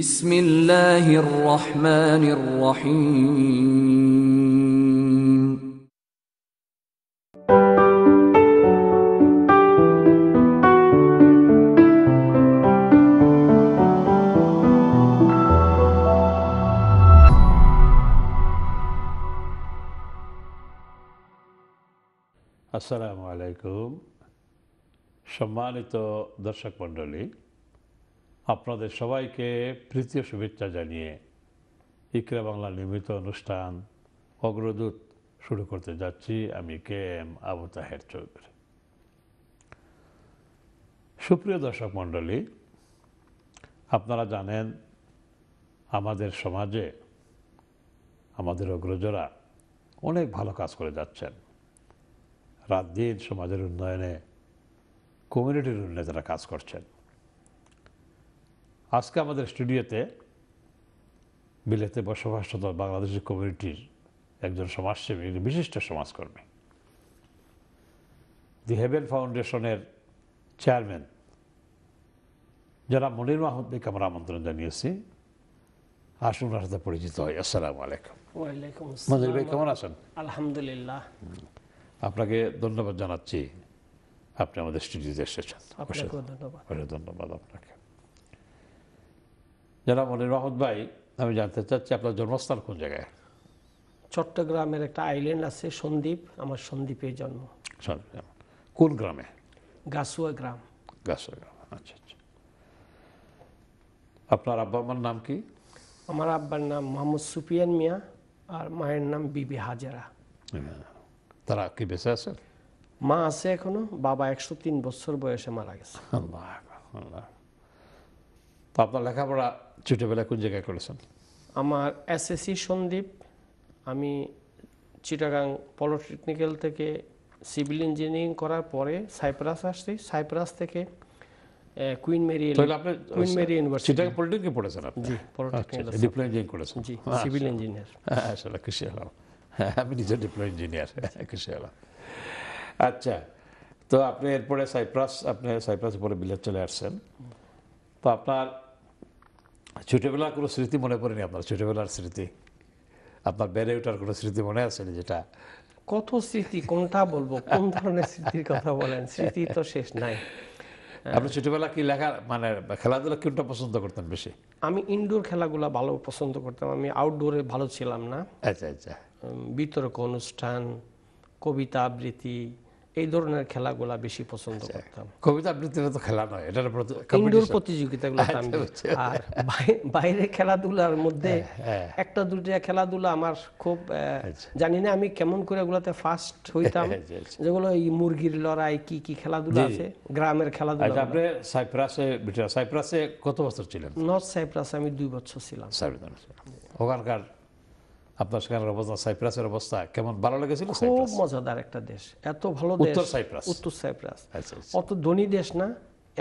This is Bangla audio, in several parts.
بسم الله الرحمن الرحيم السلام عليكم شمالي تو درشق بندولي আপনাদের সবাইকে প্রীতীয় শুভেচ্ছা জানিয়ে ইকরা বাংলা নির্মিত অনুষ্ঠান অগ্রদূত শুরু করতে যাচ্ছি আমি কে এম আবু তাহের চৌধুরী সুপ্রিয় দর্শক মণ্ডলী আপনারা জানেন আমাদের সমাজে আমাদের অগ্রজরা অনেক ভালো কাজ করে যাচ্ছেন রাত দিন সমাজের উন্নয়নে কমিউনিটির তারা কাজ করছেন আজকে আমাদের স্টুডিওতে বিলেতে বসবাসরত বাংলাদেশি কমিউনিটির একজন সমাজসেবী বিশিষ্ট সমাজকর্মী দি হেভেন ফাউন্ডেশনের চেয়ারম্যান যারা মনির মাহমুদকে আমরা আমন্ত্রণ জানিয়েছি আসুন ওনার সাথে পরিচিত হয় আসসালাম আলাইকুম মনির ভাই কেমন আছেন আলহামদুলিল্লাহ আপনাকে ধন্যবাদ জানাচ্ছি আপনি আমাদের স্টুডিওতে এসেছেন ধন্যবাদ ধন্যবাদ আপনাকে যারা বলে রহমত ভাই আমি জানতে চাচ্ছি আপনার জন্মস্থান কোন জায়গায় চট্টগ্রামের একটা আইল্যান্ড আছে সন্দ্বীপ আমার সন্দ্বীপের জন্ম কোন গ্রামে গাছুয়া গ্রাম গাছুয়া গ্রাম আচ্ছা আচ্ছা আপনার আব্বা আমার নাম কি আমার আব্বার নাম মোহাম্মদ সুফিয়ান মিয়া আর মায়ের নাম বিবি হাজারা তারা কি বেঁচে আছেন মা আছে এখনো বাবা একশো তিন বছর বয়সে মারা গেছে আল্লাহ আল্লাহ আপনার লেখাপড়া ছোটোবেলা কোন জায়গায় করেছেন আমার এসএসসি সন্দীপ আমি চিটাগাং পলিটেকনিক্যাল থেকে সিভিল ইঞ্জিনিয়ারিং করার পরে সাইপ্রাস আসছি সাইপ্রাস থেকে Queen Mary Queen Mary university Chittagong polytechnic পড়েছেন আপনি জি পলিটেকনিক আচ্ছা, ডিপ্লোমা ইঞ্জিনিয়ারিং করেছেন জি আচ্ছা। সিভিল ইঞ্জিনিয়ার আসলে হ্যাঁ, হ্যাঁ, খুশি হলাম হ্যাঁ, আমি নিজে ডিপ্লোমা ইঞ্জিনিয়ার খুশি হলাম আচ্ছা তো আপনি এরপরে সাইপ্রাস আপনি সাইপ্রাস পরে বিলেট চলে আসছেন তো আপনার ছোটোবেলার কোনো স্মৃতি মনে পড়েনি আপনার ছোটোবেলার স্মৃতি আপনার বেড়ে ওঠার কোনো স্মৃতি মনে আছে যেটা কত স্মৃতি কোনটা বলবো কোন ধরনের স্মৃতির কথা বলেন স্মৃতি তো শেষ নাই হ্যাঁ। আপনি ছোটবেলা কি লেখা মানে খেলাধুলা কোনটা পছন্দ করতেন বেশি আমি ইনডোর খেলাগুলো ভালো পছন্দ করতাম আমি আউটডোরে ভালো ছিলাম না আচ্ছা আচ্ছা বিতর্ক অনুষ্ঠান কবিতা আবৃত্তি এই ধরনের খেলাগুলা বেশি পছন্দ আচ্ছা, করতাম কবিতা আবৃত্তিটা তো খেলা নয় এটা ইনডোর প্রতিযোগিতাগুলো আচ্ছা, আর বাইরে খেলাধুলার মধ্যে হ্যাঁ, হ্যাঁ। একটা দুটা খেলাধুলা আমার খুব আচ্ছা। জানি না আমি কেমন করে ওগুলাতে ফার্স্ট হইতাম যেগুলো এই মুরগির লড়াই কি কি খেলাধুলা আছে গ্রামের খেলাধুলা আপনি সাইপ্রাসে সাইপ্রাসে কত বছর ছিলেন নর্থ সাইপ্রাসে আমি দুই বছর ছিলাম ওখানকার আপনার সেখানে অবস্থা সাইপ্রাসের অবস্থা কেমন ভালো লেগেছিল খুব মজাদার একটা দেশ এত ভালো দেশ উত্তর সাইপ্রাস উত্তর সাইপ্রাস আচ্ছা, আচ্ছা। অত ধনী দেশ না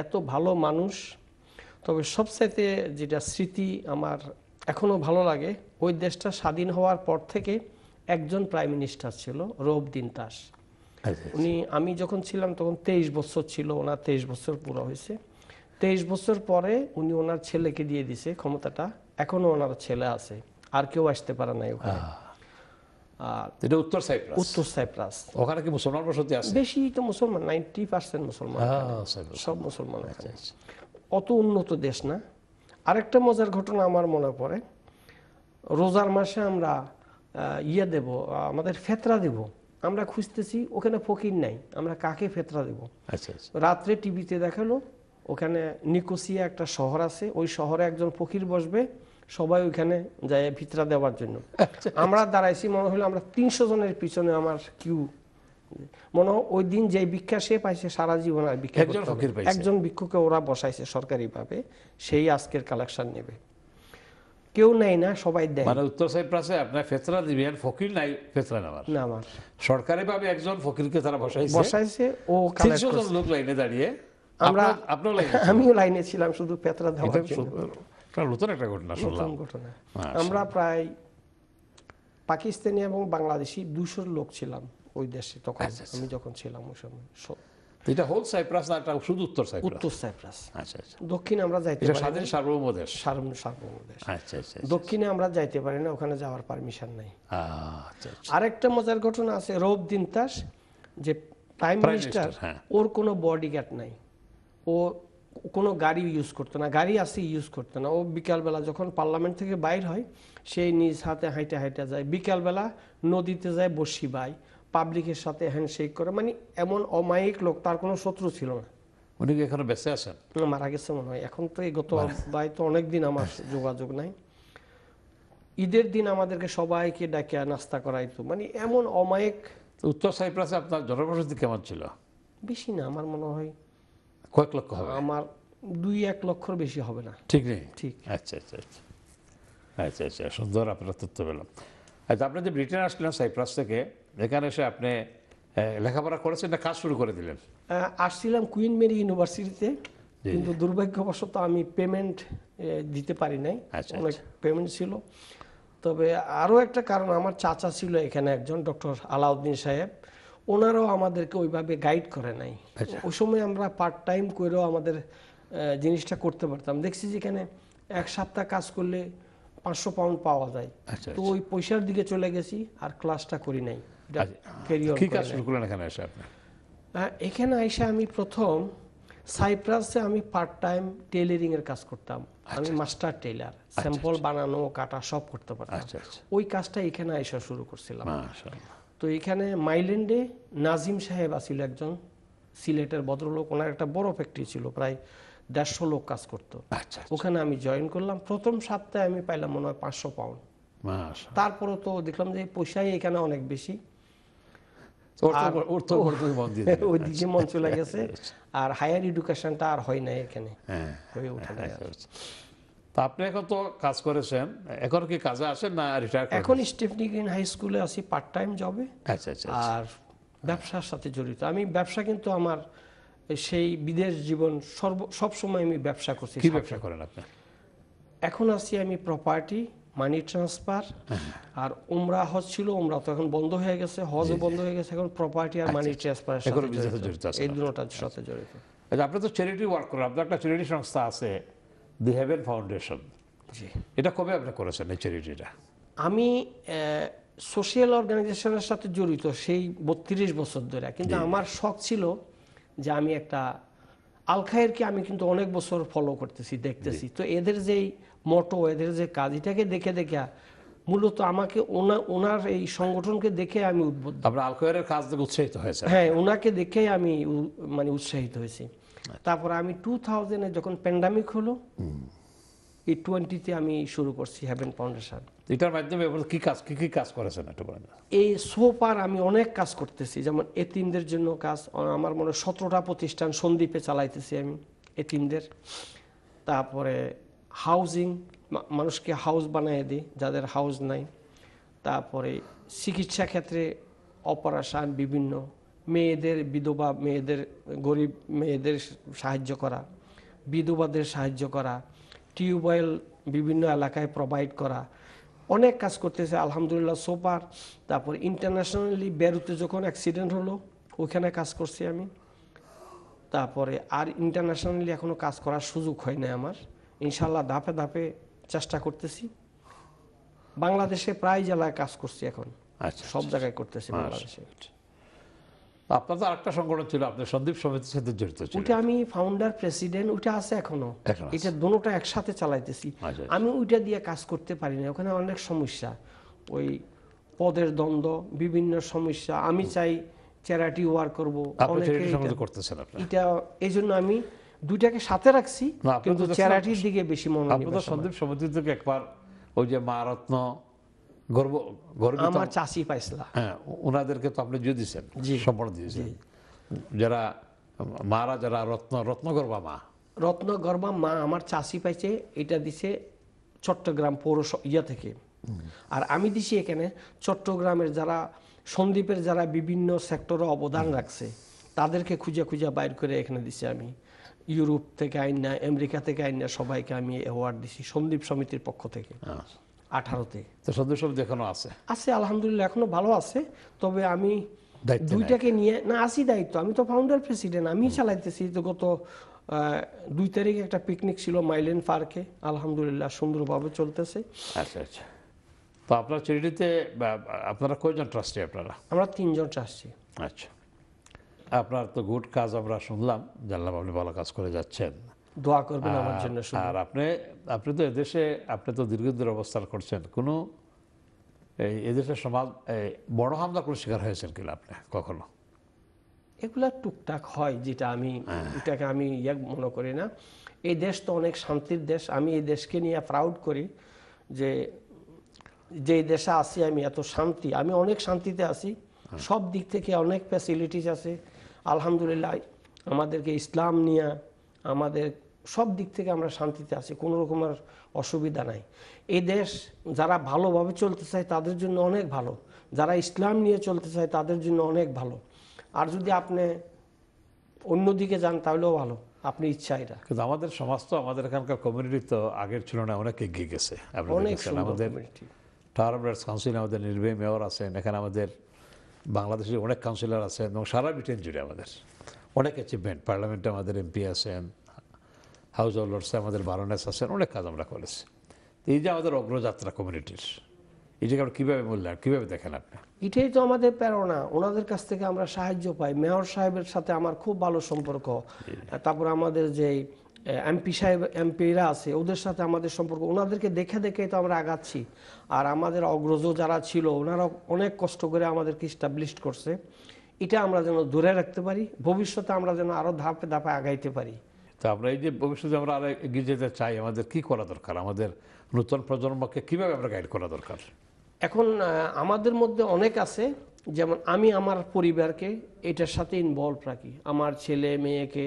এত ভালো মানুষ তবে সবচাইতে যেটা স্মৃতি আমার এখনো ভালো লাগে ওই দেশটা স্বাধীন হওয়ার পর থেকে একজন প্রাইম মিনিস্টার ছিল দিন দাস আচ্ছা, উনি আমি যখন ছিলাম তখন তেইশ বছর ছিল ওনার তেইশ বছর পুরো হয়েছে তেইশ বছর পরে উনি ওনার ছেলেকে দিয়ে দিছে ক্ষমতাটা এখনও ওনার ছেলে আছে আর কেউ আসতে পারে নাই ওখানে এটা উত্তর উত্তর ওখানে কি বেশি তো মুসলমান পার্সেন্ট মুসলমান সব মুসলমান আচ্ছা, আচ্ছা। অত উন্নত দেশ না মজার ঘটনা আমার মনে পড়ে রোজার মাসে আমরা ইয়ে আমাদের ফেতরা দেব আমরা খুঁজতেছি ওখানে ফকির নাই আমরা কাকে ফেতরা দেব আচ্ছা, আচ্ছা রাত্রে টিভিতে দেখালো ওখানে নিকোসিয়া একটা শহর আছে ওই শহরে একজন ফকির বসবে সবাই ওইখানে যায় ভিতরা দেওয়ার জন্য আচ্ছা। আমরা দাঁড়াইছি মনে হলো আমরা তিনশো জনের পিছনে আমার কিউ মনে ওই দিন যে ভিক্ষা সে পাইছে সারা জীবন আর ভিক্ষা একজন ভিক্ষুকে ওরা বসাইছে সরকারিভাবে সেই আজকের কালেকশন নেবে কেউ নাই না সবাই দেয় মানে উত্তর সাহেব আছে আপনার ফেতরা দিবেন ফকির নাই ফেতরা নেওয়ার না আমার সরকারি ভাবে একজন ফকিরকে তারা বসাইছে বসাইছে ও কালেকশন লোক লাইনে দাঁড়িয়ে আমরা আপনার লাইনে আমিও লাইনে ছিলাম শুধু ফেতরা দেওয়ার জন্য নতুন একটা ঘটনা শুনলাম ঘটনা হ্যাঁ, আমরা প্রায় পাকিস্তানি এবং বাংলাদেশি দুশোর লোক ছিলাম ওই দেশে তখন আচ্ছা, আচ্ছা। আমি যখন ছিলাম ওই সময় এটা হোল সাইপ্রাস না এটা শুধু উত্তর সাইপ্রাস উত্তর সাইপ্রাস আচ্ছা আচ্ছা দক্ষিণে আমরা যাইতে পারি স্বাধীন সার্বভৌম দেশ সার্বভৌম সার্বভৌম দেশ আচ্ছা, আচ্ছা আচ্ছা দক্ষিণে আমরা যাইতে পারি না ওখানে যাওয়ার পারমিশন নাই আচ্ছা আরেকটা মজার ঘটনা আছে রৌব দিনতাস যে প্রাইম হ্যাঁ। মিনিস্টার ওর কোনো বডিগার্ড নাই ও কোনো গাড়ি ইউজ করতো না গাড়ি আসি ইউজ করতো না ও বিকালবেলা যখন পার্লামেন্ট থেকে বাইর হয় সেই নিজ হাতে হাইটে হাইটে যায় বিকালবেলা নদীতে যায় বসি বাই পাবলিকের সাথে হ্যান্ডশেক করে মানে এমন অমায়িক লোক তার কোনো শত্রু ছিল না উনি কি এখনো বেঁচে আছেন মারা গেছে মনে হয় এখন তো এই গত বাই তো অনেকদিন আমার যোগাযোগ নাই ঈদের দিন আমাদেরকে সবাইকে ডাকে নাস্তা করাইতো মানে এমন অমায়িক উত্তর সাইপ্রাসে আপনার জনবসতি কেমন ছিল বেশি না আমার মনে হয় কয়েক লক্ষ হবে আমার দুই এক লক্ষর বেশি হবে না ঠিক নেই ঠিক আচ্ছা আচ্ছা আচ্ছা আচ্ছা আচ্ছা সুন্দর আপনার তথ্য পেলাম আচ্ছা আপনি যে ব্রিটেন আসলেন সাইপ্রাস থেকে এখানে এসে আপনি লেখাপড়া করেছেন না কাজ শুরু করে দিলেন আসছিলাম কুইন মেরি ইউনিভার্সিটিতে কিন্তু দুর্ভাগ্যবশত আমি পেমেন্ট দিতে পারি নাই আচ্ছা, আচ্ছা। অনেক পেমেন্ট ছিল তবে আরও একটা কারণ আমার চাচা ছিল এখানে একজন ডক্টর আলাউদ্দিন সাহেব ওনারাও আমাদেরকে ওইভাবে গাইড করে নাই আচ্ছা। ওই সময় আমরা পার্ট টাইম করেও আমাদের জিনিসটা করতে পারতাম দেখছি যেখানে এক সপ্তাহ কাজ করলে পাঁচশো পাউন্ড পাওয়া যায় আচ্ছা, তো আচ্ছা। ওই পয়সার দিকে চলে গেছি আর ক্লাসটা করি নাই এখানে আইসা আমি প্রথম সাইপ্রাসে আমি পার্ট টাইম টেলারিং এর কাজ করতাম আমি মাস্টার টেলার স্যাম্পল বানানো কাটা সব করতে পারতাম ওই কাজটা এখানে আইসা শুরু করছিলাম তো এখানে মাইল্যান্ডে নাজিম সাহেব আসিল একজন সিলেটের ভদ্রলোক ওনার একটা বড় ফ্যাক্টরি ছিল প্রায় দেড়শো লোক কাজ করতো আচ্ছা, আচ্ছা। ওখানে আমি জয়েন করলাম প্রথম সপ্তাহে আমি পাইলাম মনে হয় পাঁচশো পাউন্ড তারপরে তো দেখলাম যে পয়সাই এখানে অনেক বেশি আর হায়ার আচ্ছা। এডুকেশনটা আর হয় না এখানে হ্যাঁ, হয়ে হ্যাঁ, ওঠে তা আপনি এখন তো কাজ করেছেন এখন কি কাজে আসেন না রিটায়ার এখন স্টেফনি গ্রিন হাই স্কুলে আছি পার্ট টাইম জবে আচ্ছা আচ্ছা আর ব্যবসার সাথে জড়িত আমি ব্যবসা কিন্তু আমার সেই বিদেশ জীবন সর্ব সব সময় আমি ব্যবসা করছি কি ব্যবসা করেন আপনি এখন আছি আমি প্রপার্টি মানি ট্রান্সফার আর ওমরা হজ ছিল ওমরা তো এখন বন্ধ হয়ে গেছে হজও বন্ধ হয়ে গেছে এখন প্রপার্টি আর মানি আচ্ছা, ট্রান্সফার আচ্ছা। এই দুটোটার সাথে আচ্ছা। জড়িত আপনি তো চ্যারিটি ওয়ার্ক করেন আপনার একটা চ্যারিটি সংস্থা আছে দি হ্যাভেন ফাউন্ডেশন এটা কবে আপনি করেছেন এই চ্যারিটিটা আমি সোশ্যাল অর্গানাইজেশনের সাথে জড়িত সেই বত্রিশ বছর ধরে কিন্তু আমার শখ ছিল যে আমি একটা আলখায়েরকে আমি কিন্তু অনেক বছর ফলো করতেছি দেখতেছি তো এদের যেই মোটো এদের যে কাজ এটাকে দেখে দেখে মূলত আমাকে ওনা ওনার এই সংগঠনকে দেখে আমি উদ্বুদ্ধ আপনার আলখায়ের কাজ উৎসাহিত হয়েছে হ্যাঁ ওনাকে দেখেই আমি মানে উৎসাহিত হয়েছি আচ্ছা। তারপর আমি টু থাউজেন্ডে যখন প্যান্ডামিক হলো এই টোয়েন্টিতে আমি শুরু করছি হ্যাভেন ফাউন্ডেশন এটার মাধ্যমে কি কাজ কি কি কাজ করেছেন একটু বলেন এই সোপার আমি অনেক কাজ করতেছি যেমন এতিমদের জন্য কাজ আমার মনে সতেরোটা প্রতিষ্ঠান সন্দ্বীপে চালাইতেছি আমি এতিমদের তারপরে হাউজিং মানুষকে হাউস বানিয়ে দিই যাদের হাউস নাই তারপরে চিকিৎসা ক্ষেত্রে অপারেশান বিভিন্ন মেয়েদের বিধবা মেয়েদের গরিব মেয়েদের সাহায্য করা বিধবাদের সাহায্য করা টিউবওয়েল বিভিন্ন এলাকায় প্রোভাইড করা অনেক কাজ করতেছে আলহামদুলিল্লাহ সোপার তারপর ইন্টারন্যাশনালি বেরুতে যখন অ্যাক্সিডেন্ট হলো ওখানে কাজ করছি আমি তারপরে আর ইন্টারন্যাশনালি এখনও কাজ করার সুযোগ হয় না আমার ইনশাল্লাহ ধাপে ধাপে চেষ্টা করতেছি বাংলাদেশে প্রায় জেলায় কাজ করছি এখন আচ্ছা, সব আচ্ছা, জায়গায় আচ্ছা। করতেছি বাংলাদেশে আপনার আরেকটা সংগঠন ছিল আপনি সন্দীপ সমিতির সাথে জড়িত ছিল ওটা আমি ফাউন্ডার প্রেসিডেন্ট ওটা আছে এখনো এটা দুটোটা একসাথে চালাইতেছি আচ্ছা, আচ্ছা। আমি ওইটা দিয়ে কাজ করতে পারি না ওখানে অনেক সমস্যা ওই পদের দ্বন্দ্ব বিভিন্ন সমস্যা আমি চাই চ্যারিটি ওয়ার্ক করব করতেছেন এটা এই জন্য আমি দুইটাকে সাথে রাখছি কিন্তু চ্যারিটির দিকে বেশি মনোযোগ আপনাদের সন্দীপ সমিতি থেকে একবার ওই যে মা রত্ন গর্ব গর্বিত আমার চাষি পাইছিলাম হ্যাঁ ওনাদেরকে তো আপনি দিয়ে দিয়েছেন সম্পদ দিয়েছেন যারা মারা যারা রত্ন রত্নগর্বা মা রত্নগর্বা মা আমার চাষি পাইছে এটা দিছে চট্টগ্রাম পৌরস ইয়া থেকে আর আমি দিছি এখানে চট্টগ্রামের যারা সন্দ্বীপের যারা বিভিন্ন সেক্টরে অবদান রাখছে তাদেরকে খুঁজে খুঁজে বাইর করে এখানে দিছি আমি ইউরোপ থেকে আইন না আমেরিকা থেকে আইন না সবাইকে আমি অ্যাওয়ার্ড দিছি সন্দ্বীপ সমিতির পক্ষ থেকে হ্যাঁ। আঠারোতে তো সদস্য এখনো আছে আছে আলহামদুলিল্লাহ এখনো ভালো আছে তবে আমি দুইটাকে নিয়ে না আসি দায়িত্ব আমি তো ফাউন্ডার প্রেসিডেন্ট আমি চালাইতেছি তো গত দুই তারিখ একটা পিকনিক ছিল মাইলেন পার্কে আলহামদুলিল্লাহ সুন্দরভাবে চলতেছে আচ্ছা আচ্ছা তো আপনার চ্যারিটিতে আপনারা কয়জন ট্রাস্টি আপনারা আমরা তিনজন ট্রাস্টি আচ্ছা আপনার তো গুড কাজ আমরা শুনলাম জানলাম আপনি ভালো কাজ করে যাচ্ছেন দোয়া করবেন আমার জন্য আর আপনি আপনি তো এদেশে আপনি তো দীর্ঘদিন অবস্থান করছেন কোন এদেশে এদেশের সমাজ বড় হামলা করে শিকার হয়েছেন কিনা আপনি কখনো এগুলা টুকটাক হয় যেটা আমি হ্যাঁ। এটাকে আমি ইয়ে মনে করি না এই দেশ তো অনেক শান্তির দেশ আমি এই দেশকে নিয়ে প্রাউড করি যে যে দেশে আছি আমি এত শান্তি আমি অনেক শান্তিতে আছি হ্যাঁ। সব দিক থেকে অনেক ফ্যাসিলিটিস আছে আলহামদুলিল্লাহ আমাদেরকে ইসলাম নিয়ে আমাদের সব দিক থেকে আমরা শান্তিতে আছি কোনো রকম আর অসুবিধা নাই এই দেশ যারা ভালোভাবে চলতে চায় তাদের জন্য অনেক ভালো যারা ইসলাম নিয়ে চলতে চায় তাদের জন্য অনেক ভালো আর যদি আপনি অন্যদিকে যান তাহলেও ভালো আপনি ইচ্ছা এটা কিন্তু আমাদের সমাজ তো আমাদের এখানকার কমিউনিটি তো আগের তুলনায় অনেক এগিয়ে গেছে অনেক আমাদের কাউন্সিল আমাদের মেয়র আছেন এখানে আমাদের বাংলাদেশের অনেক কাউন্সিলর আছেন এবং সারা ব্রিটেন জুড়ে আমাদের অনেক অ্যাচিভমেন্ট পার্লামেন্টে আমাদের এমপি আছেন হাউস অফ লর্ডসে আমাদের বারোনেস আছেন অনেক কাজ আমরা করেছি এই যে আমাদের অগ্রযাত্রা কমিউনিটির এটাকে আমরা কীভাবে মূল্যায়ন কীভাবে দেখেন আপনি এটাই তো আমাদের প্রেরণা ওনাদের কাছ থেকে আমরা সাহায্য পাই মেয়র সাহেবের সাথে আমার খুব ভালো সম্পর্ক তারপর আমাদের যে এমপি সাহেব এমপিরা আছে ওদের সাথে আমাদের সম্পর্ক ওনাদেরকে দেখে দেখে তো আমরা আগাচ্ছি আর আমাদের অগ্রজ যারা ছিল ওনারা অনেক কষ্ট করে আমাদেরকে স্টাবলিশ করছে এটা আমরা যেন দূরে রাখতে পারি ভবিষ্যতে আমরা যেন আরও ধাপে ধাপে আগাইতে পারি তো আমরা এই যে ভবিষ্যতে আমরা আরও এগিয়ে যেতে চাই আমাদের কি করা দরকার আমাদের নতুন প্রজন্মকে কীভাবে আমরা গাইড করা দরকার এখন আমাদের মধ্যে অনেক আছে যেমন আমি আমার পরিবারকে এটার সাথে ইনভলভ রাখি আমার ছেলে মেয়েকে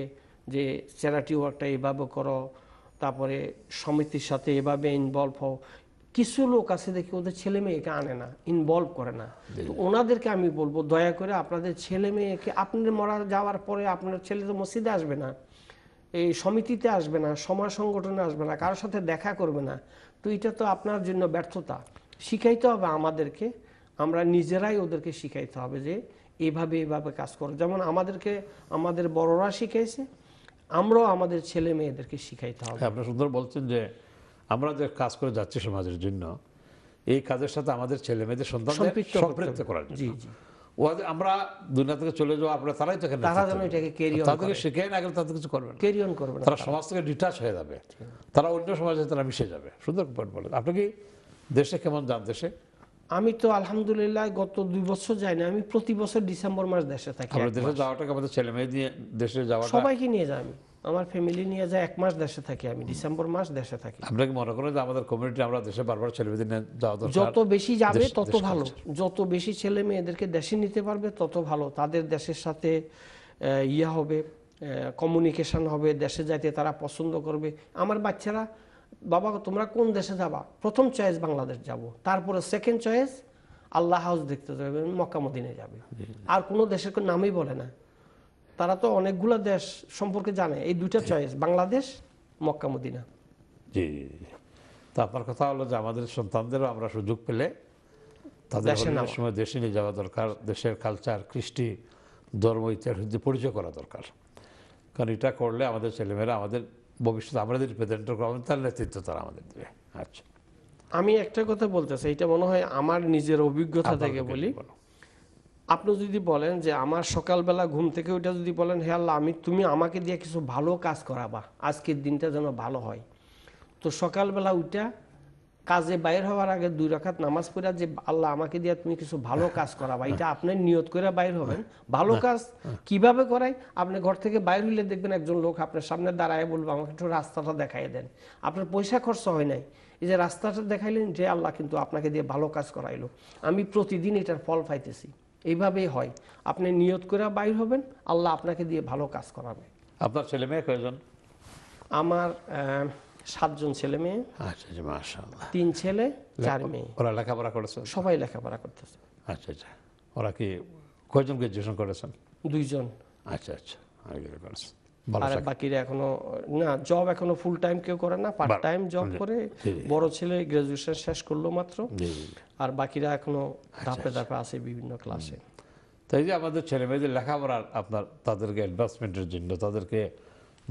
যে চ্যারিটি ওয়ার্কটা এভাবে করো তারপরে সমিতির সাথে এভাবে ইনভলভ হও কিছু লোক আছে দেখি ওদের ছেলে মেয়েকে আনে না ইনভলভ করে না তো ওনাদেরকে আমি বলবো দয়া করে আপনাদের ছেলে মেয়েকে আপনার মরা যাওয়ার পরে আপনার ছেলে তো মসজিদে আসবে না এই সমিতিতে আসবে না সমাজ সংগঠনে আসবে না কারোর সাথে দেখা করবে না তো এটা তো আপনার জন্য ব্যর্থতা শিখাইতে হবে আমাদেরকে আমরা নিজেরাই ওদেরকে শিখাইতে হবে যে এভাবে এভাবে কাজ করো যেমন আমাদেরকে আমাদের বড়রা শিখাইছে আমরাও আমাদের ছেলে মেয়েদেরকে শিখাইতে হবে হ্যাঁ, আপনি সুন্দর বলছেন যে আমরা যে কাজ করে যাচ্ছি সমাজের জন্য এই কাজের সাথে আমাদের ছেলে মেয়েদের সন্তান করার জন্য আমরা দুনিয়া থেকে চলে তারাই তো তাদেরকে না গেলে তাদের কিছু করবে তারা সমাজ থেকে ডিটাচ হয়ে যাবে তারা অন্য সমাজে তারা মিশে যাবে সুন্দর পয়েন্ট আপনি কি দেশে কেমন যান দেশে আমি তো আলহামদুলিল্লাহ গত দুই বছর যাই না আমি প্রতি বছর ডিসেম্বর মাস দেশে থাকি দেশে যাওয়াটাকে আমাদের ছেলে মেয়ে দিয়ে দেশে যাওয়া সবাইকে নিয়ে যাই আমি আমার ফ্যামিলি নিয়ে যায় এক মাস দেশে থাকি আমি ডিসেম্বর মাস দেশে থাকি আপনাকে মনে করেন যে আমাদের কমিউনিটি আমরা দেশে বারবার ছেলে মেয়েদের যাওয়া দরকার যত বেশি যাবে তত ভালো যত বেশি ছেলে মেয়েদেরকে দেশে নিতে পারবে তত ভালো তাদের দেশের সাথে ইয়া হবে কমিউনিকেশন হবে দেশে যাইতে তারা পছন্দ করবে আমার বাচ্চারা বাবা তোমরা কোন দেশে যাবা প্রথম চয়েস বাংলাদেশ যাব তারপরে সেকেন্ড চয়েস আল্লাহ হাউস দেখতে যাবে মক্কামদিনে যাবে আর কোনো দেশের নামই বলে না তারা তো অনেকগুলো দেশ সম্পর্কে জানে এই দুইটা চয়েস বাংলাদেশ মক্কা মদিনা জি জি তারপর কথা হলো যে আমাদের সন্তানদেরও আমরা সুযোগ পেলে তাদের সময় দেশে নিয়ে যাওয়া দরকার দেশের কালচার কৃষ্টি ধর্ম ইতিহাস যে পরিচয় করা দরকার কারণ এটা করলে আমাদের ছেলেমেয়েরা আমাদের ভবিষ্যতে আমাদের প্রেজেন্ট করবেন তার নেতৃত্ব তারা আমাদের দেবে আচ্ছা আমি একটা কথা বলতে চাই এটা মনে হয় আমার নিজের অভিজ্ঞতা থেকে বলি আপনি যদি বলেন যে আমার সকালবেলা ঘুম থেকে ওইটা যদি বলেন হে আল্লাহ আমি তুমি আমাকে দিয়ে কিছু ভালো কাজ করাবা আজকের দিনটা যেন ভালো হয় তো সকালবেলা ওইটা কাজে বাইর হওয়ার আগে দুই রাখাত নামাজ পড়া যে আল্লাহ আমাকে দিয়ে তুমি কিছু ভালো কাজ করাবা এটা আপনার নিয়ত করে বাইর হবেন ভালো হ্যাঁ। কাজ কিভাবে করায় আপনি ঘর থেকে বাইর হইলে দেখবেন একজন লোক আপনার সামনে দাঁড়ায় বলবো আমাকে একটু রাস্তাটা দেখাই দেন আপনার পয়সা খরচ হয় নাই এই যে রাস্তাটা দেখাইলেন যে আল্লাহ কিন্তু আপনাকে দিয়ে ভালো কাজ করাইলো আমি প্রতিদিন এটার ফল পাইতেছি এইভাবেই হয় আপনি নিয়ত করে বাইর হবেন আল্লাহ আপনাকে দিয়ে ভালো কাজ করাবে আপনার ছেলে মেয়ে কয়জন আমার সাতজন ছেলে মেয়ে আচ্ছা, আচ্ছা, তিন ছেলে চার মেয়ে ওরা লেখাপড়া করেছে সবাই লেখাপড়া করতেছে আচ্ছা আচ্ছা ওরা কি কয়জন গ্রাজুয়েশন করেছেন দুইজন আচ্ছা আচ্ছা বাকিরা এখনো না জব এখনো ফুল টাইম কেউ করে না পার্ট টাইম জব করে বড় ছেলে গ্রাজুয়েশন শেষ করলো মাত্র আর বাকিরা এখনো আচ্ছা, ধাপে আচ্ছা। ধাপে আছে বিভিন্ন ক্লাসে তাই যে আমাদের ছেলে মেয়েদের লেখাপড়ার আপনার তাদেরকে অ্যাডভান্সমেন্টের জন্য তাদেরকে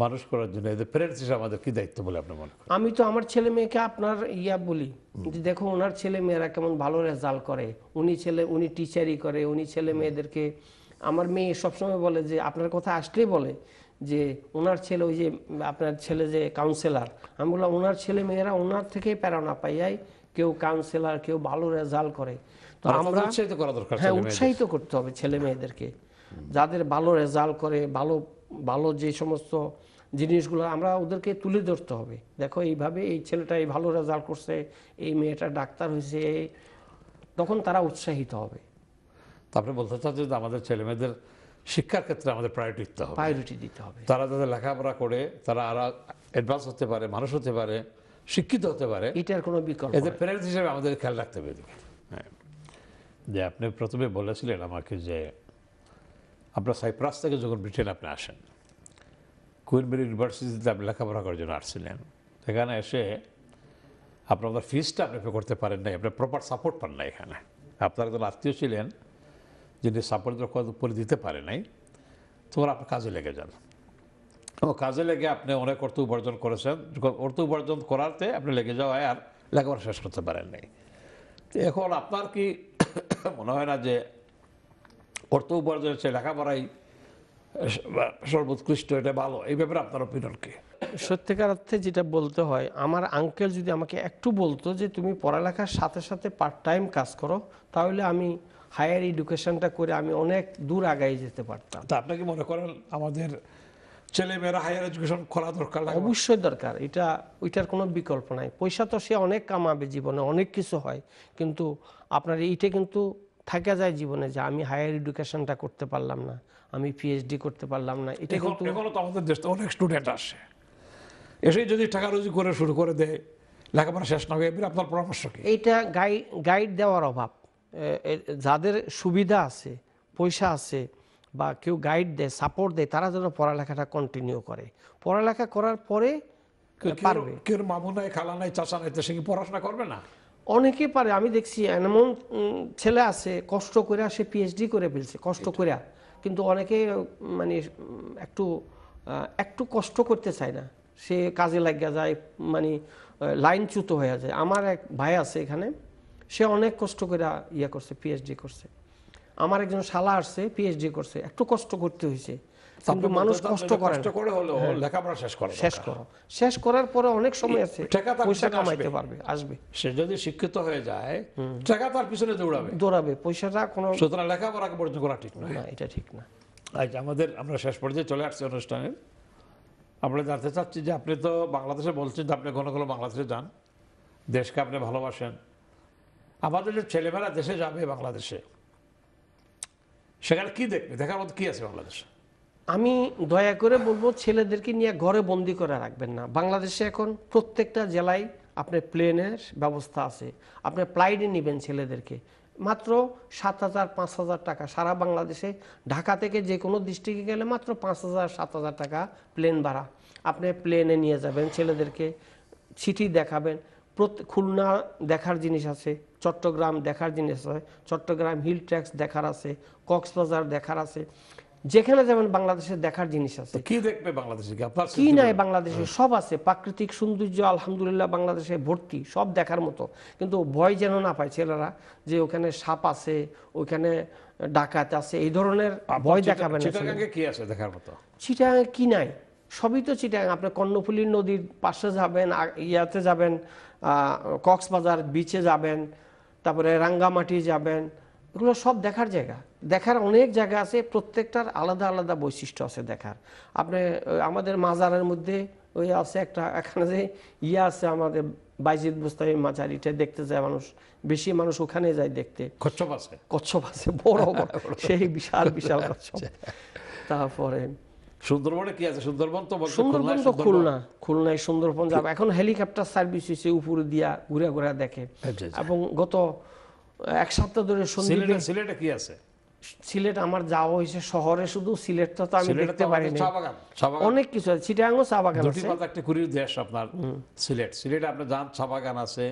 মানুষ করার জন্য এদের প্যারেন্টস হিসেবে আমাদের কি দায়িত্ব বলে আপনি মনে করেন আমি তো আমার ছেলে মেয়েকে আপনার ইয়া বলি যে দেখো ওনার ছেলে মেয়েরা কেমন ভালো রেজাল্ট করে উনি ছেলে উনি টিচারই করে উনি ছেলে মেয়েদেরকে আমার মেয়ে সবসময় বলে যে আপনার কথা আসলেই বলে যে ওনার ছেলে ওই যে আপনার ছেলে যে কাউন্সেলার আমি বললাম ওনার ছেলে মেয়েরা ওনার থেকেই প্যারা না যাই কেউ কাউন্সিলার কেউ ভালো রেজাল্ট করে তো আমরা উৎসাহিত করা দরকার হ্যাঁ উৎসাহিত করতে হবে ছেলে মেয়েদেরকে যাদের ভালো রেজাল্ট করে ভালো ভালো যে সমস্ত জিনিসগুলো আমরা ওদেরকে তুলে ধরতে হবে দেখো এইভাবে এই ছেলেটা এই ভালো রেজাল্ট করছে এই মেয়েটা ডাক্তার হয়েছে তখন তারা উৎসাহিত হবে তারপরে বলতে চাচ্ছি যে আমাদের ছেলে মেয়েদের শিক্ষার ক্ষেত্রে আমাদের প্রায়োরিটি দিতে হবে প্রায়োরিটি দিতে হবে তারা যাতে লেখাপড়া করে তারা আরো অ্যাডভান্স হতে পারে মানুষ হতে পারে শিক্ষিত হতে পারে এটার কোনো বিকল্প এজ এ প্যারেন্টস হিসেবে আমাদের খেয়াল রাখতে হবে হ্যাঁ যে আপনি প্রথমে বলেছিলেন আমাকে যে আপনার সাইপ্রাস থেকে যখন ব্রিটেন আপনি আসেন কুইনবেরি ইউনিভার্সিটিতে আপনি লেখাপড়া করার জন্য আসছিলেন সেখানে এসে আপনার ফিজটা আপনি পে করতে পারেন নাই আপনার প্রপার সাপোর্ট পান না এখানে আপনার একজন আত্মীয় ছিলেন যিনি সাপোর্ট করে দিতে পারে নাই তোমার আপনার কাজে লেগে যান কাজে লেগে আপনি অনেক অর্থ উপার্জন করেছেন অর্থ উপার্জন করাতে আপনি লেগে যাওয়ায় আর লেখাপড়া শেষ করতে পারেননি এখন আপনার কি মনে হয় না যে অর্থ উপার্জন হচ্ছে লেখাপড়াই সর্বোৎকৃষ্ট এটা ভালো এই ব্যাপারে আপনার অপিনিয়ন কি সত্যিকার অর্থে যেটা বলতে হয় আমার আঙ্কেল যদি আমাকে একটু বলতো যে তুমি পড়ালেখার সাথে সাথে পার্ট টাইম কাজ করো তাহলে আমি হায়ার এডুকেশনটা করে আমি অনেক দূর আগাই যেতে পারতাম তা আপনাকে মনে করেন আমাদের ছেলেমেয়েরা হায়ার এডুকেশন করা দরকার অবশ্যই দরকার এটা ওইটার কোনো বিকল্প নাই পয়সা তো সে অনেক কামাবে জীবনে অনেক কিছু হয় কিন্তু আপনার এইটা কিন্তু থাকা যায় জীবনে যে আমি হায়ার এডুকেশনটা করতে পারলাম না আমি পিএইচডি করতে পারলাম না এটা কিন্তু এখনো তো আমাদের দেশে অনেক স্টুডেন্ট আসে এসে যদি টাকা রুজি করে শুরু করে দেয় লেখাপড়া শেষ না হয়ে আপনার পরামর্শ কি এইটা গাইড গাইড দেওয়ার অভাব যাদের সুবিধা আছে পয়সা আছে বা কেউ গাইড দেয় সাপোর্ট দেয় তারা যেন পড়ালেখাটা কন্টিনিউ করে পড়ালেখা করার পরে পারবে কেউ মামু নাই খালা নাই চাষা নাই সে কি পড়াশোনা করবে না অনেকে পারে আমি দেখছি এমন ছেলে আছে কষ্ট করে সে পিএইচডি করে ফেলছে কষ্ট করে কিন্তু অনেকে মানে একটু একটু কষ্ট করতে চায় না সে কাজে লাগিয়া যায় মানে লাইনচ্যুত হয়ে যায় আমার এক ভাই আছে এখানে সে অনেক কষ্ট করে ইয়ে করছে পিএইচডি করছে আমার একজন শালা আসছে পিএইচডি করছে একটু কষ্ট করতে হয়েছে কিন্তু মানুষ কষ্ট করে করে হলো হ্যাঁ। লেখাপড়া শেষ করো শেষ করো শেষ করার পরে অনেক সময় আছে পয়সা কামাইতে পারবে আসবে সে যদি শিক্ষিত হয়ে যায় টাকা তার পিছনে দৌড়াবে দৌড়াবে পয়সাটা কোনো সুতরাং লেখাপড়া পর্যন্ত করা ঠিক না এটা ঠিক না আচ্ছা আমাদের আমরা শেষ পর্যায়ে চলে আসছি অনুষ্ঠানে আমরা জানতে চাচ্ছি যে আপনি তো বাংলাদেশে বলছেন যে আপনি ঘন ঘন বাংলাদেশে যান দেশকে আপনি ভালোবাসেন আমাদের যে ছেলেমেয়েরা দেশে যাবে বাংলাদেশে সেখানে কি দেখবে দেখার মতো কি আছে বাংলাদেশে আমি দয়া করে বলবো ছেলেদেরকে নিয়ে ঘরে বন্দি করে রাখবেন না বাংলাদেশে এখন প্রত্যেকটা জেলায় আপনার প্লেনের ব্যবস্থা আছে আপনি প্লাইডে নেবেন ছেলেদেরকে মাত্র সাত হাজার পাঁচ হাজার টাকা সারা বাংলাদেশে ঢাকা থেকে যে কোনো ডিস্ট্রিক্টে গেলে মাত্র পাঁচ হাজার সাত হাজার টাকা প্লেন ভাড়া আপনি প্লেনে নিয়ে যাবেন ছেলেদেরকে চিঠি দেখাবেন প্রত্যেক খুলনা দেখার জিনিস আছে চট্টগ্রাম দেখার জিনিস আছে চট্টগ্রাম হিল ট্র্যাক্স দেখার আছে কক্সবাজার দেখার আছে যেখানে যেমন বাংলাদেশে দেখার জিনিস আছে কি দেখবে বাংলাদেশে কি নাই বাংলাদেশে সব আছে প্রাকৃতিক সৌন্দর্য আলহামদুলিল্লাহ বাংলাদেশে ভর্তি সব দেখার মতো কিন্তু ভয় যেন না পায় ছেলেরা যে ওখানে সাপ আছে ওইখানে ডাকাত আছে এই ধরনের ভয় দেখাবে না কি আছে দেখার মতো চিটাঙ্গে কি নাই সবই তো চিটাং আপনি কর্ণফুলী নদীর পাশে যাবেন ইয়াতে যাবেন কক্সবাজার বিচে যাবেন তারপরে রাঙ্গামাটি যাবেন এগুলো সব দেখার জায়গা দেখার অনেক জায়গা আছে প্রত্যেকটার আলাদা আলাদা বৈশিষ্ট্য আছে দেখার আপনি আমাদের মাজারের মধ্যে ওই আছে একটা এখানে যে ইয়া আছে আমাদের বাইজিদ বুস্তামি মাজার এটা দেখতে যায় মানুষ বেশি মানুষ ওখানে যায় দেখতে কচ্ছপ আছে কচ্ছপ আছে বড় বড় সেই বিশাল বিশাল আচ্ছা। কচ্ছপ তারপরে সুন্দরবনে এবং গত এক সপ্তাহ ধরে সিলেট আমার যাওয়া হয়েছে শহরে শুধু সিলেট তো আমি দেখতে পারি অনেক কিছু আছে চিটাঙ্গো চা বাগান আছে একটা কুড়ির দেশ আপনার সিলেট সিলেট আপনি যান চা আছে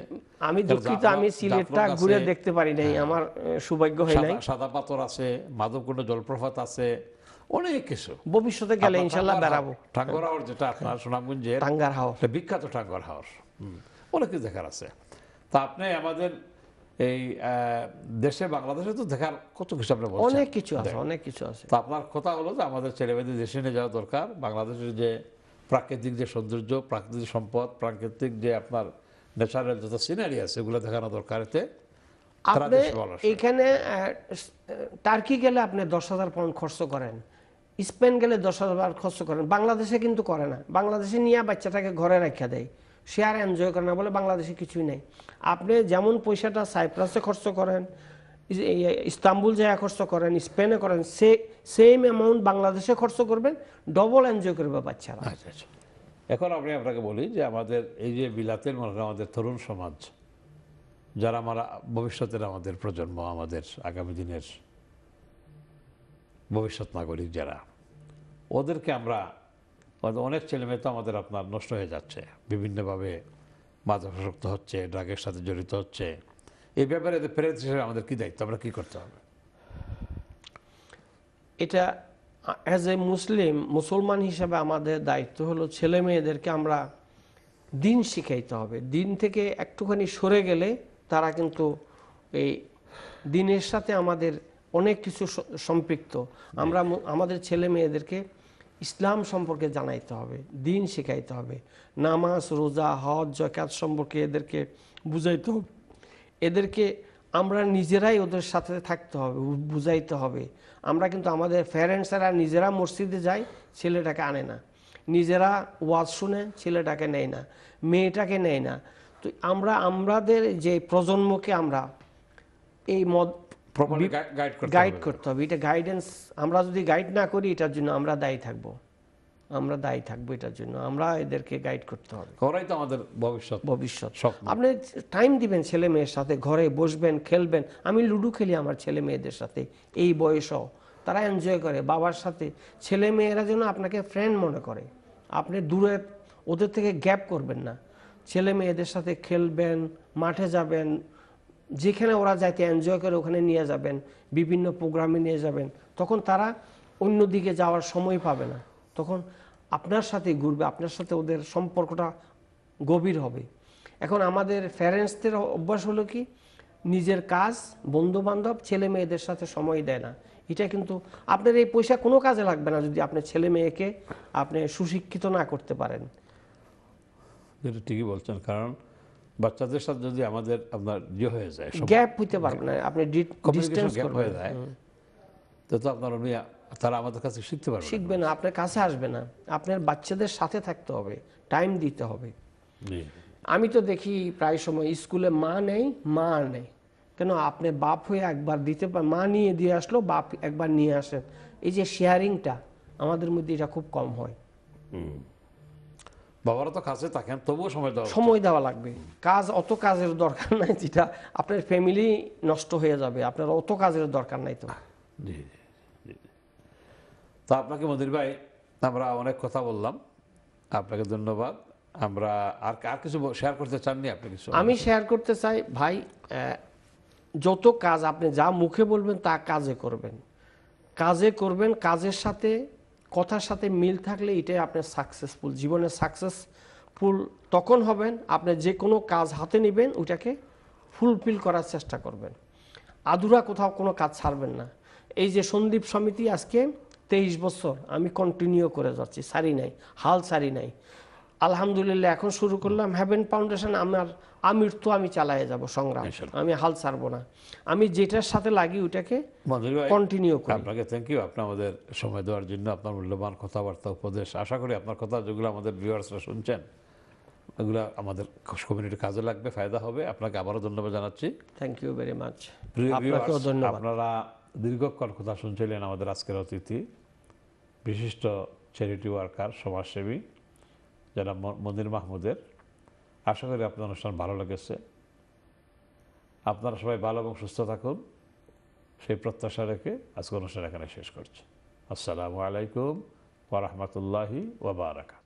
আমি দুঃখিত আমি সিলেটটা ঘুরে দেখতে পারি নাই হ্যাঁ। আমার সৌভাগ্য হয় নাই সাদা পাথর আছে মাধবকুণ্ড জলপ্রপাত আছে অনেক কিছু ভবিষ্যতে গেলে ইনশাআল্লাহ বেড়াবো টাঙ্গর হাওর যেটা আপনার সুনামগঞ্জে টাঙ্গার হাওর বিখ্যাত টাঙ্গর হাওর অনেক কিছু দেখার আছে তা আপনি আমাদের এই দেশে বাংলাদেশে তো দেখার কত কিছু আপনি বলছেন অনেক কিছু আছে অনেক কিছু আছে তো আপনার কথা হলো যে আমাদের ছেলেমেয়েদের দেশে নিয়ে যাওয়া দরকার বাংলাদেশের যে প্রাকৃতিক যে সৌন্দর্য প্রাকৃতিক সম্পদ প্রাকৃতিক যে আপনার ন্যাচারাল যত সিনারি আছে ওগুলো দেখানো দরকার এতে আপনি এখানে টার্কি গেলে আপনি দশ হাজার পাউন্ড খরচ করেন স্পেন গেলে দশ হাজার খরচ করেন বাংলাদেশে কিন্তু করে না বাংলাদেশে নিয়ে বাচ্চাটাকে ঘরে রাখা দেয় শেয়ার এনজয় করে না বলে বাংলাদেশে কিছুই নেই আপনি যেমন পয়সাটা সাইপ্রাসে খরচ করেন ইস্তাম্বুল যায় খরচ করেন স্পেনে করেন সে সেম অ্যামাউন্ট বাংলাদেশে খরচ করবেন ডবল এনজয় করবে বাচ্চারা আচ্ছা, আচ্ছা। এখন আমি আপনাকে বলি যে আমাদের এই যে বিলাতের মনে আমাদের তরুণ সমাজ যারা আমরা ভবিষ্যতের আমাদের প্রজন্ম আমাদের আগামী দিনের ভবিষ্যৎ নাগরিক যারা ওদেরকে আমরা অনেক ছেলেমেয়ে তো আমাদের আপনার নষ্ট হয়ে যাচ্ছে বিভিন্নভাবে মাদকাসক্ত হচ্ছে ড্রাগের সাথে জড়িত হচ্ছে এই ব্যাপারে ফেরত হিসেবে আমাদের কী দায়িত্ব আমরা কী করতে হবে এটা অ্যাজ এ মুসলিম মুসলমান হিসাবে আমাদের দায়িত্ব হলো ছেলে মেয়েদেরকে আমরা দিন শিখাইতে হবে দিন থেকে একটুখানি সরে গেলে তারা কিন্তু এই দিনের সাথে আমাদের অনেক কিছু সম্পৃক্ত আমরা আমাদের ছেলে মেয়েদেরকে ইসলাম সম্পর্কে জানাইতে হবে দিন শেখাইতে হবে নামাজ রোজা হজ জকাত সম্পর্কে এদেরকে বুঝাইতে হবে এদেরকে আমরা নিজেরাই ওদের সাথে থাকতে হবে বুঝাইতে হবে আমরা কিন্তু আমাদের প্যারেন্টসেরা নিজেরা মসজিদে যাই ছেলেটাকে আনে না নিজেরা ওয়াজ শুনে ছেলেটাকে নেয় না মেয়েটাকে নেয় না তো আমরা আমাদের যে প্রজন্মকে আমরা এই মদ গাইড করতে হবে এটা গাইডেন্স আমরা যদি গাইড না করি এটার জন্য আমরা দায়ী থাকব আমরা দায়ী থাকব এটার জন্য আমরা এদেরকে গাইড করতে হবে ঘরেই তো আমাদের ভবিষ্যৎ ভবিষ্যৎ আপনি টাইম দিবেন ছেলে মেয়ের সাথে ঘরে বসবেন খেলবেন আমি লুডো খেলি আমার ছেলে মেয়েদের সাথে এই বয়সও তারা এনজয় করে বাবার সাথে ছেলে মেয়েরা যেন আপনাকে ফ্রেন্ড মনে করে আপনি দূরে ওদের থেকে গ্যাপ করবেন না ছেলে মেয়েদের সাথে খেলবেন মাঠে যাবেন যেখানে ওরা যাইতে এনজয় করে ওখানে নিয়ে যাবেন বিভিন্ন প্রোগ্রামে নিয়ে যাবেন তখন তারা অন্য দিকে যাওয়ার সময় পাবে না তখন আপনার সাথে ঘুরবে আপনার সাথে ওদের সম্পর্কটা গভীর হবে এখন আমাদের প্যারেন্টসদের অভ্যাস হলো কি নিজের কাজ বন্ধুবান্ধব ছেলে মেয়েদের সাথে সময় দেয় না এটা কিন্তু আপনার এই পয়সা কোনো কাজে লাগবে না যদি আপনার ছেলে মেয়েকে আপনি সুশিক্ষিত না করতে পারেন যেটা ঠিকই বলছেন কারণ বাচ্চাদের সাথে যদি আমাদের আপনার ইয়ে হয়ে যায় গ্যাপ হইতে পারবে না আপনি ডিস্টেন্স গ্যাপ হয়ে যায় তো তো আপনার উনি তারা আমাদের কাছে শিখতে পারবে শিখবে না আপনার কাছে আসবে না আপনার বাচ্চাদের সাথে থাকতে হবে টাইম দিতে হবে আমি তো দেখি প্রায় সময় স্কুলে মা নেই মা নেই কেন আপনি বাপ হয়ে একবার দিতে পার মা নিয়ে দিয়ে আসলো বাপ একবার নিয়ে আসেন এই যে শেয়ারিংটা আমাদের মধ্যে এটা খুব কম হয় বাবারা তো কাছে থাকেন তবুও সময় দেওয়া সময় দেওয়া লাগবে কাজ অত কাজের দরকার নাই যেটা আপনার ফ্যামিলি নষ্ট হয়ে যাবে আপনার অত কাজের দরকার নাই তো জি জি তো আপনাকে মদির ভাই আমরা অনেক কথা বললাম আপনাকে ধন্যবাদ আমরা আর আর কিছু শেয়ার করতে চাননি আপনি কিছু আমি শেয়ার করতে চাই ভাই যত কাজ আপনি যা মুখে বলবেন তা কাজে করবেন কাজে করবেন কাজের সাথে কথার সাথে মিল থাকলে এটাই আপনার সাকসেসফুল জীবনে সাকসেসফুল তখন হবেন আপনি যে কোনো কাজ হাতে নেবেন ওইটাকে ফুলফিল করার চেষ্টা করবেন আধুরা কোথাও কোনো কাজ ছাড়বেন না এই যে সন্দীপ সমিতি আজকে তেইশ বছর আমি কন্টিনিউ করে যাচ্ছি সারি নাই হাল সারি নাই আলহামদুলিল্লাহ এখন শুরু করলাম হ্যাভেন ফাউন্ডেশন আমার তো আমি চালায় যাব সংগ্রাম আমি হাল ছাড়বো না আমি যেটার সাথে লাগি ওটাকে কন্টিনিউ করি আপনাকে থ্যাংক ইউ আপনি আমাদের সময় দেওয়ার জন্য আপনার মূল্যবান কথাবার্তা উপদেশ আশা করি আপনার কথা যেগুলো আমাদের ভিউয়ার্সরা শুনছেন এগুলো আমাদের কমিউনিটি কাজে লাগবে ফায়দা হবে আপনাকে আবারও ধন্যবাদ জানাচ্ছি থ্যাংক ইউ ভেরি মাচ আপনারা দীর্ঘক্ষণ কথা শুনছিলেন আমাদের আজকের অতিথি বিশিষ্ট চ্যারিটি ওয়ার্কার সমাজসেবী যারা মনির মাহমুদের আশা করি আপনার অনুষ্ঠান ভালো লেগেছে আপনারা সবাই ভালো এবং সুস্থ থাকুন সেই প্রত্যাশা রেখে আজকে অনুষ্ঠান এখানে শেষ করছি আসসালামু আলাইকুম ওরহমতুল্লাহি ওবরাকাত